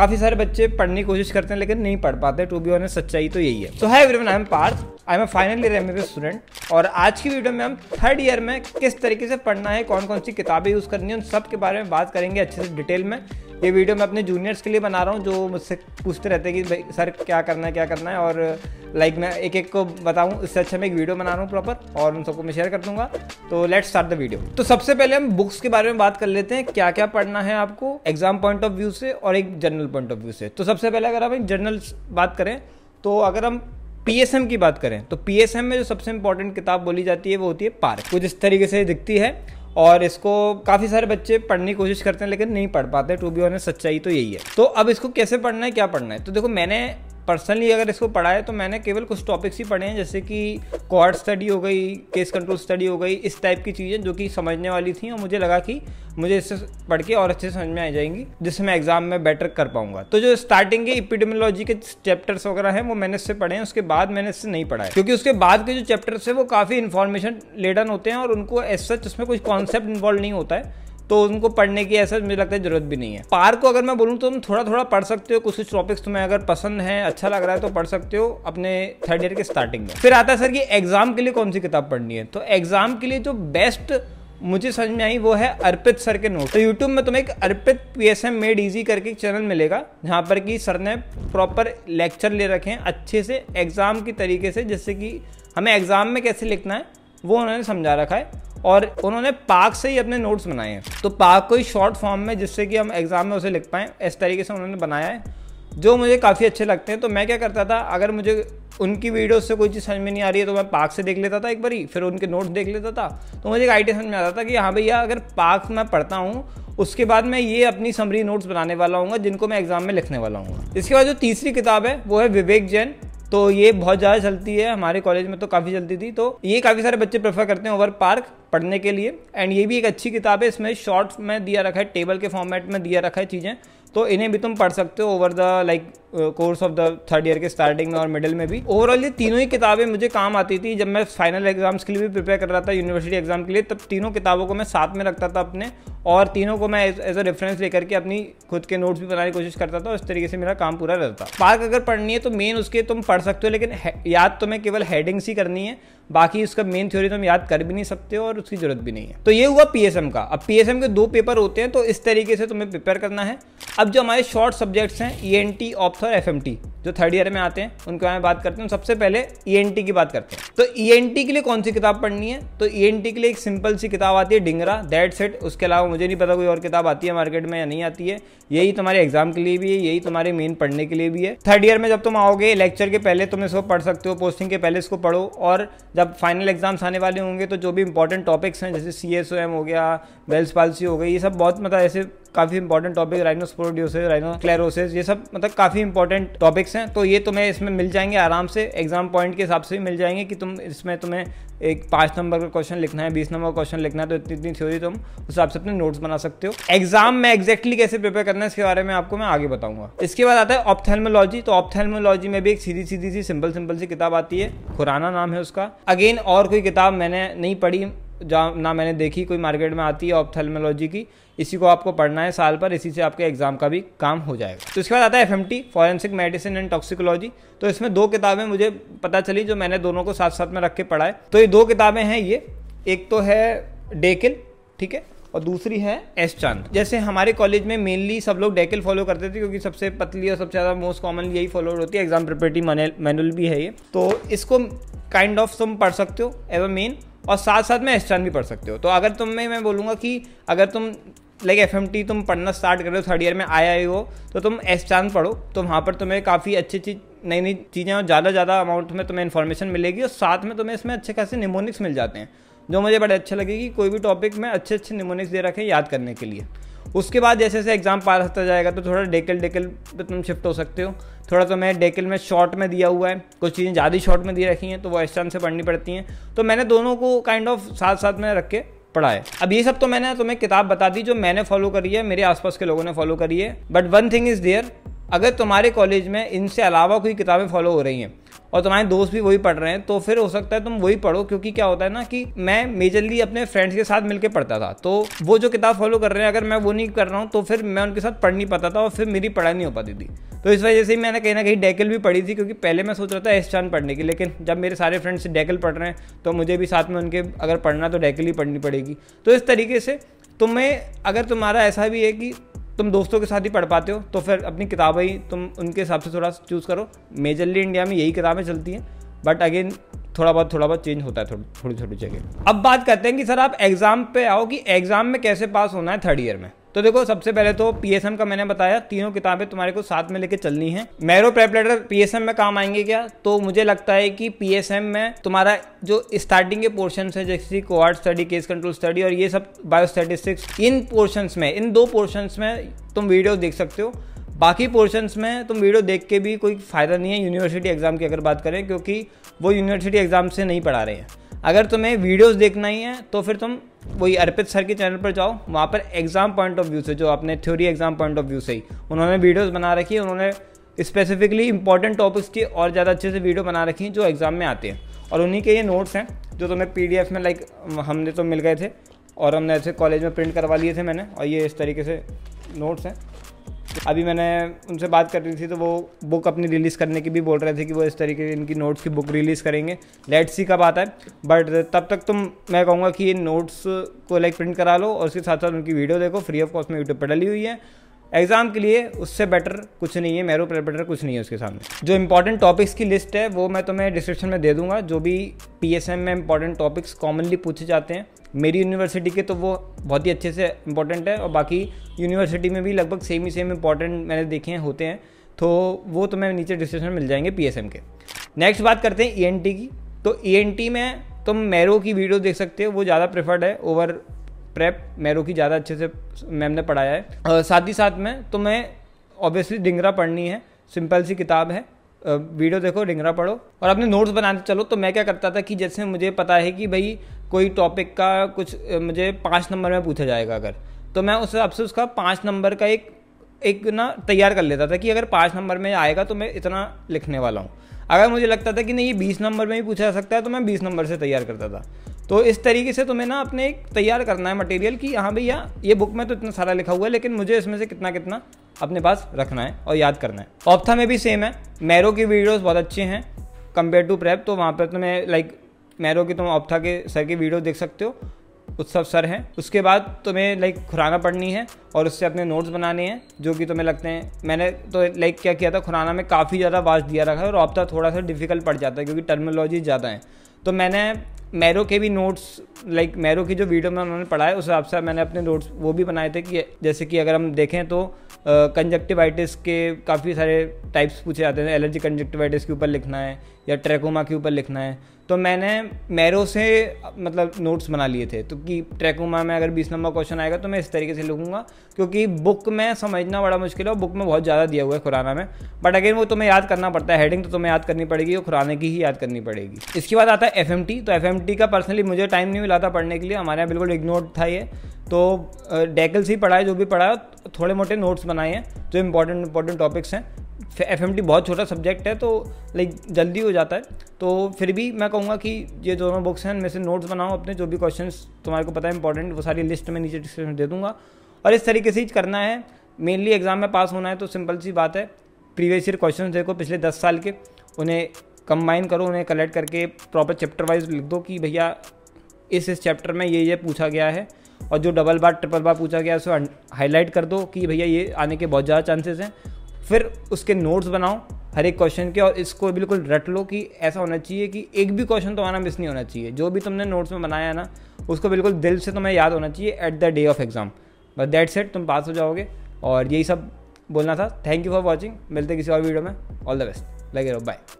काफ़ी सारे बच्चे पढ़ने की कोशिश करते हैं लेकिन नहीं पढ़ पाते टू बी ऑनेस्ट सच्चाई तो यही है तो है everyone I am Parth I am final year M student और आज की वीडियो में हम थर्ड ईयर में किस तरीके से पढ़ना है कौन कौन सी किताबें यूज़ करनी है उन सब के बारे में बात करेंगे अच्छे से डिटेल में ये वीडियो मैं अपने जूनियर्स के लिए बना रहा हूँ जो मुझसे पूछते रहते हैं कि भाई सर क्या करना है क्या करना है और लाइक मैं एक एक को बताऊँ इससे अच्छा मैं एक वीडियो बना रहा हूँ प्रॉपर और उन सबको मैं शेयर कर दूंगा तो लेट स्टार्ट द वीडियो तो सबसे पहले हम बुक्स के बारे में बात कर लेते हैं क्या क्या पढ़ना है आपको एग्जाम पॉइंट ऑफ व्यू से और एक जनरल पॉइंट ऑफ व्यू से तो सबसे पहले अगर हम एक जनरल बात करें तो अगर हम एम की बात करें तो एम में जो सबसे इंपॉर्टेंट किताब बोली जाती है वो होती है पार्क वो जिस तरीके से दिखती है और इसको काफ़ी सारे बच्चे पढ़ने की कोशिश करते हैं लेकिन नहीं पढ़ पाते टू बी ऑनेस्ट सच्चाई तो यही है तो अब इसको कैसे पढ़ना है क्या पढ़ना है तो देखो मैंने पर्सनली अगर इसको पढ़ा है तो मैंने केवल कुछ टॉपिक्स ही पढ़े हैं जैसे कि कॉर्ड स्टडी हो गई केस कंट्रोल स्टडी हो गई इस टाइप की चीज़ें जो कि समझने वाली थी और मुझे लगा कि मुझे इससे पढ़ के और अच्छे समझ में आ जाएंगी जिससे मैं एग्जाम में बेटर कर पाऊंगा तो जो स्टार्टिंग के इपिडमोलॉजी के चैप्टर्स वगैरह हैं वो मैंने इससे पढ़े हैं उसके बाद मैंने इससे नहीं पढ़ा है क्योंकि उसके बाद के जो चैप्टर्स हैं वो काफ़ी इन्फॉर्मेशन लेडन होते हैं और उनको एज सच उसमें कुछ कॉन्सेप्ट इन्वॉल्व नहीं होता है तो उनको पढ़ने की ऐसा मुझे लगता है जरूरत भी नहीं है पार को अगर मैं बोलूँ तो तुम थोड़ा थोड़ा पढ़ सकते हो कुछ कुछ टॉपिक्स तुम्हें अगर पसंद है अच्छा लग रहा है तो पढ़ सकते हो अपने थर्ड ईयर के स्टार्टिंग में फिर आता है सर कि एग्जाम के लिए कौन सी किताब पढ़नी है तो एग्जाम के लिए जो बेस्ट मुझे समझ में आई वो है अर्पित सर के नोट तो यूट्यूब में तुम्हें एक Arpit P S M made easy करके एक चैनल मिलेगा जहाँ पर कि सर ने प्रॉपर लेक्चर ले रखे हैं अच्छे से एग्ज़ाम की तरीके से जिससे कि हमें एग्ज़ाम में कैसे लिखना है वो उन्होंने समझा रखा है और उन्होंने पाक से ही अपने नोट्स बनाए हैं तो पाक को ही शॉर्ट फॉर्म में जिससे कि हम एग्ज़ाम में उसे लिख पाएँ इस तरीके से उन्होंने बनाया है जो मुझे काफ़ी अच्छे लगते हैं तो मैं क्या करता था अगर मुझे उनकी वीडियो से कोई चीज़ समझ में नहीं आ रही है तो मैं पाक से देख लेता था एक बारी फिर उनके नोट्स देख लेता था तो मुझे एक आइडिया समझ में आता था कि हाँ भैया अगर पाक मैं पढ़ता हूँ उसके बाद मैं ये अपनी समरी नोट्स बनाने वाला हूँ जिनको मैं एग्ज़ाम में लिखने वाला हूँ इसके बाद जो तीसरी किताब है वो है विवेक जैन तो ये बहुत ज़्यादा चलती है हमारे कॉलेज में तो काफ़ी चलती थी तो ये काफ़ी सारे बच्चे प्रेफर करते हैं ओवर पार्क पढ़ने के लिए एंड ये भी एक अच्छी किताब है इसमें शॉर्ट्स में दिया रखा है टेबल के फॉर्मेट में दिया रखा है चीज़ें तो इन्हें भी तुम पढ़ सकते हो over the like course of the third year के स्टार्टिंग में और मिडिल में भी ओवरऑल ये तीनों ही किताबें मुझे काम आती थी जब मैं फाइनल एग्जाम्स के लिए भी प्रिपेयर कर रहा था यूनिवर्सिटी एग्जाम के लिए तब तीनों किताबों को मैं साथ में रखता था अपने और तीनों को मैं एज अ रेफरेंस लेकर के अपनी खुद के नोट्स भी बनाने की कोशिश करता था और इस तरीके से मेरा काम पूरा रहता पार्क अगर पढ़नी है तो मेन उसके तुम पढ़ सकते हो लेकिन याद तुम्हें तो केवल हेडिंग्स ही करनी है बाकी उसका मेन थ्योरी तो तुम याद कर भी नहीं सकते हो और उसकी जरूरत भी नहीं है तो ये हुआ पी का अब पी के दो पेपर होते हैं तो इस तरीके से तुम्हें प्रिपेयर करना है अब जो हमारे शॉर्ट सब्जेक्ट्स हैं E N T option maths और एफ जो थर्ड ईयर में आते हैं उनके बारे में बात करते हैं सबसे पहले ई e की बात करते हैं तो ई e के लिए कौन सी किताब पढ़नी है तो ई e के लिए एक सिंपल सी किताब आती है डिंगरा दैट सेट उसके अलावा मुझे नहीं पता कोई और किताब आती है मार्केट में या नहीं आती है यही तुम्हारे एग्जाम के लिए भी है यही तुम्हारे मेन पढ़ने के लिए भी है थर्ड ईयर में जब तुम आओगे लेक्चर के पहले तुम इसको पढ़ सकते हो पोस्टिंग के पहले इसको पढ़ो और जब फाइनल एग्जाम्स आने वाले होंगे तो जो भी इंपॉर्टेंट टॉपिक्स हैं जैसे सी एस ओ एम हो गया वेल्स पॉलिसी हो गई ये सब बहुत मतलब ऐसे काफी important topic rhinos rhino sclerosis ये सब मतलब काफी इंपॉर्टेंट टॉपिक्स हैं तो ये तुम्हें इसमें मिल जाएंगे आराम से एग्जाम पॉइंट के हिसाब से भी मिल जाएंगे कि तुम इसमें तुम्हें एक पाँच नंबर का क्वेश्चन लिखना है बीस नंबर का क्वेश्चन लिखना है तो इतनी इतनी थ्योरी तुम उस हिसाब से अपने नोट्स बना सकते हो एग्जाम में एक्जैक्टली कैसे प्रिपेयर करना है इसके बारे में आपको मैं आगे बताऊंगा इसके बाद आता है ऑप्थेलमोलॉजी तो ऑप्थेलमोलॉजी में भी एक सीधी सीधी सी सिंपल सिंपल सी किताब आती है खुराना नाम है उसका अगेन और कोई किताब मैंने नहीं पढ़ी जहाँ ना मैंने देखी कोई मार्केट में आती है ऑप्थेलमोलॉजी की इसी को आपको पढ़ना है साल पर इसी से आपके एग्जाम का भी काम हो जाएगा तो इसके बाद आता है F M T forensic medicine and toxicology तो इसमें दो किताबें मुझे पता चली जो मैंने दोनों को साथ साथ में रख के पढ़ा है तो ये दो किताबें हैं ये एक तो है डेकिल ठीक है और दूसरी है एस चांद जैसे हमारे कॉलेज में मेनली सब लोग डेकिल फॉलो करते थे क्योंकि सबसे पतली और सबसे ज़्यादा मोस्ट कॉमन यही फॉलो होती है एग्जाम प्रिपरेटरी मैनुअल भी है ये तो इसको काइंड ऑफ तुम पढ़ सकते हो अ मेन और साथ साथ में एस्ट्रन भी पढ़ सकते हो तो अगर तुम मैं बोलूँगा कि अगर तुम लाइक एफ एम टी तुम पढ़ना स्टार्ट कर रहे हो थर्ड ईयर में आए ही हो तो तुम एस्टर्न पढ़ो तो वहाँ पर तुम्हें काफ़ी अच्छी अच्छी नई नई चीज़ें और ज़्यादा ज़्यादा अमाउंट में तुम्हें इन्फॉर्मेशन मिलेगी और साथ में तुम्हें इसमें अच्छे खासे निमोनिक्स मिल जाते हैं जो मुझे बड़े अच्छे लगे कि कोई भी टॉपिक में अच्छे अच्छे निमोनिक्स दे रखें याद करने के लिए उसके बाद जैसे जैसे एग्ज़ाम पास होता जाएगा तो थोड़ा डेकल डेकल पे तुम शिफ्ट हो सकते हो थोड़ा तो मैं डेकल में शॉर्ट में दिया हुआ है कुछ चीज़ें ज़्यादा शॉर्ट में दी रखी हैं तो वो एक्स्ट्रा से पढ़नी पड़ती हैं तो मैंने दोनों को काइंड ऑफ साथ साथ में रख के पढ़ा है अब ये सब तो मैंने तुम्हें किताब बता दी जो मैंने फॉलो करी है मेरे आसपास के लोगों ने फॉलो करी है but one thing is there अगर तुम्हारे कॉलेज में इनसे अलावा कोई किताबें फॉलो हो रही हैं और तुम्हारे दोस्त भी वही पढ़ रहे हैं तो फिर हो सकता है तुम वही पढ़ो क्योंकि क्या होता है ना कि मैं मेजरली अपने फ्रेंड्स के साथ मिलकर पढ़ता था तो वो जो किताब फॉलो कर रहे हैं अगर मैं वो नहीं कर रहा हूँ तो फिर मैं उनके साथ पढ़ नहीं पाता था और फिर मेरी पढ़ाई नहीं हो पाती थी तो इस वजह से मैंने कहीं ना कहीं डैकल भी पढ़ी थी क्योंकि पहले मैं सोच रहा था एहसान पढ़ने की लेकिन जब मेरे सारे फ्रेंड्स डैकल पढ़ रहे हैं तो मुझे भी साथ में उनके अगर पढ़ना तो डैकल ही पढ़नी पड़ेगी तो इस तरीके से तुम्हें अगर तुम्हारा ऐसा भी है कि तुम दोस्तों के साथ ही पढ़ पाते हो तो फिर अपनी किताबें ही तुम उनके हिसाब से थोड़ा चूज़ करो मेजरली इंडिया में यही किताबें चलती हैं बट अगेन थोड़ा बहुत थोड़ा बहुत चेंज होता है थोड़ी थोड़ी जगह अब बात करते हैं कि सर आप एग्ज़ाम पे आओ कि एग्ज़ाम में कैसे पास होना है थर्ड ईयर में तो देखो सबसे पहले तो पीएसएम का मैंने बताया तीनों किताबें तुम्हारे को साथ में लेके चलनी है मैरो प्रेपलेटर लेटर पीएसएम में काम आएंगे क्या तो मुझे लगता है कि पीएसएम में तुम्हारा जो स्टार्टिंग के पोर्शन है जैसे cohort study case control study और ये सब बायोस्टेटिस्टिक्स इन पोर्शन में इन दो पोर्शन में तुम वीडियो देख सकते हो बाकी पोर्शंस में तुम वीडियो देख के भी कोई फ़ायदा नहीं है यूनिवर्सिटी एग्ज़ाम की अगर बात करें क्योंकि वो यूनिवर्सिटी एग्ज़ाम से नहीं पढ़ा रहे हैं अगर तुम्हें वीडियोस देखना ही है तो फिर तुम वही अर्पित सर के चैनल पर जाओ वहाँ पर एग्ज़ाम पॉइंट ऑफ व्यू से जो अपने theory exam point of view से ही उन्होंने वीडियोज़ बना रखी है उन्होंने स्पेसिफिकली इंपॉर्टेंट टॉपिक्स की और ज़्यादा अच्छे से वीडियो बना रखी हैं जो एग्ज़ाम में आते हैं और उन्हीं के ये नोट्स हैं जो तुम्हें पी में लाइक हमने तो मिल गए थे और हमने ऐसे कॉलेज में प्रिंट करवा लिए थे मैंने और ये इस तरीके से नोट्स हैं अभी मैंने उनसे बात कर रही थी तो वो बुक अपनी रिलीज़ करने की भी बोल रहे थे कि वो इस तरीके से इनकी नोट्स की बुक रिलीज़ करेंगे लेट्स सी कब आता है बट तब तक तुम मैं कहूँगा कि ये नोट्स को लाइक प्रिंट करा लो और उसके साथ साथ उनकी वीडियो देखो फ्री ऑफ कॉस्ट में यूट्यूब पर डली हुई है एग्ज़ाम के लिए उससे बेटर कुछ नहीं है मेरो प्रेपरेटर कुछ नहीं है उसके सामने जो इंपॉर्टेंट टॉपिक्स की लिस्ट है वो मैं तुम्हें डिस्क्रिप्शन में दे दूंगा जो भी पी में इंपॉर्टेंट टॉपिक्स कॉमनली पूछे जाते हैं मेरी यूनिवर्सिटी के तो वो बहुत ही अच्छे से इंपॉर्टेंट है और बाकी यूनिवर्सिटी में भी लगभग सेम ही सेम इंपॉर्टेंट मैंने देखे हैं होते हैं तो वो तुम्हें नीचे डिस्क्रिप्शन मिल जाएंगे पी के नेक्स्ट बात करते हैं ई e की तो ई e में तुम मेरो की वीडियो देख सकते हो वो ज़्यादा प्रेफर्ड है ओवर प्रेप मैरो की ज़्यादा अच्छे से मैम ने पढ़ाया है साथ ही साथ में तो मैं ऑब्वियसली डिंगरा पढ़नी है सिंपल सी किताब है वीडियो देखो डिंगरा पढ़ो और अपने नोट्स बनाते चलो तो मैं क्या करता था कि जैसे मुझे पता है कि भाई कोई टॉपिक का कुछ मुझे पाँच नंबर में पूछा जाएगा अगर तो मैं उस हिसाब से उसका पाँच नंबर का एक एक ना तैयार कर लेता था कि अगर पाँच नंबर में आएगा तो मैं इतना लिखने वाला हूँ अगर मुझे लगता था कि नहीं ये बीस नंबर में ही पूछा जा सकता है तो मैं बीस नंबर से तैयार करता था तो इस तरीके से तुम्हें ना अपने एक तैयार करना है मटेरियल कि हाँ भैया ये बुक में तो इतना सारा लिखा हुआ है लेकिन मुझे इसमें से कितना कितना अपने पास रखना है और याद करना है ऑप्था में भी सेम है मैरो की वीडियोज़ बहुत अच्छी हैं कंपेयर टू प्रेप तो वहाँ पर तुम्हें लाइक मैरो की तुम ऑप्था के सर की वीडियो देख सकते हो उत्सव सर हैं उसके बाद तुम्हें लाइक खुराना पढ़नी है और उससे अपने नोट्स बनाने हैं जो कि तुम्हें लगते हैं मैंने तो लाइक क्या किया था खुराना में काफ़ी ज़्यादा वास्ट दिया रखा है और ऑप्ता थोड़ा सा डिफिकल्ट पड़ जाता है क्योंकि टर्मोलॉजी ज़्यादा है तो मैंने मैरो के भी नोट्स लाइक मैरो की जो वीडियो में उन्होंने पढ़ा है उस हिसाब से मैंने अपने नोट्स वो भी बनाए थे कि जैसे कि अगर हम देखें तो कंजक्टिवाइटिस के काफ़ी सारे टाइप्स पूछे जाते हैं एलर्जी कंजक्टिवाइटिस के ऊपर लिखना है या ट्रैकोमा के ऊपर लिखना है तो मैंने मैरो से मतलब नोट्स बना लिए थे तो कि ट्रैकोमा में अगर बीस नंबर क्वेश्चन आएगा तो मैं इस तरीके से लिखूंगा क्योंकि बुक में समझना बड़ा मुश्किल है बुक में बहुत ज़्यादा दिया हुआ है खुराना में बट अगेन वो तुम्हें याद करना पड़ता है हेडिंग तो तुम्हें याद करनी पड़ेगी और खुराने की ही याद करनी पड़ेगी इसके बाद आता है एफ तो एफ का पर्सनली मुझे टाइम नहीं मिला था पढ़ने के लिए हमारे यहाँ बिल्कुल इग्नोर था ये तो डेकल्स ही पढ़ाए जो भी पढ़ाए थोड़े मोटे नोट्स बनाए हैं जो इंपॉर्टेंट इंपॉर्टेंट टॉपिक्स हैं एफ एम बहुत छोटा सब्जेक्ट है तो लाइक जल्दी हो जाता है तो फिर भी मैं कहूँगा कि ये दोनों बुक्स हैं मैं से नोट्स बनाऊँ अपने जो भी क्वेश्चन तुम्हारे को पता है इंपॉर्टेंट वो सारी लिस्ट में नीचे डिस्क्रिप्शन दे दूँगा और इस तरीके से ही करना है मेनली एग्ज़ाम में पास होना है तो सिंपल सी बात है प्रीवियस ईयर क्वेश्चन देखो पिछले दस साल के उन्हें कंबाइन करो उन्हें कलेक्ट करके प्रॉपर चैप्टर वाइज लिख दो कि भैया इस इस चैप्टर में ये ये पूछा गया है और जो डबल बार ट्रिपल बार पूछा गया है उसे हाईलाइट कर दो कि भैया ये आने के बहुत ज़्यादा चांसेस हैं फिर उसके नोट्स बनाओ हर एक क्वेश्चन के और इसको बिल्कुल रट लो कि ऐसा होना चाहिए कि एक भी क्वेश्चन तुम्हारा मिस नहीं होना चाहिए जो भी तुमने नोट्स में बनाया है ना उसको बिल्कुल दिल से तुम्हें याद होना चाहिए at the day of exam बस दैट सेट तुम पास हो जाओगे और यही सब बोलना था थैंक यू फॉर वॉचिंग मिलते किसी और वीडियो में ऑल द बेस्ट लगे रहो बाय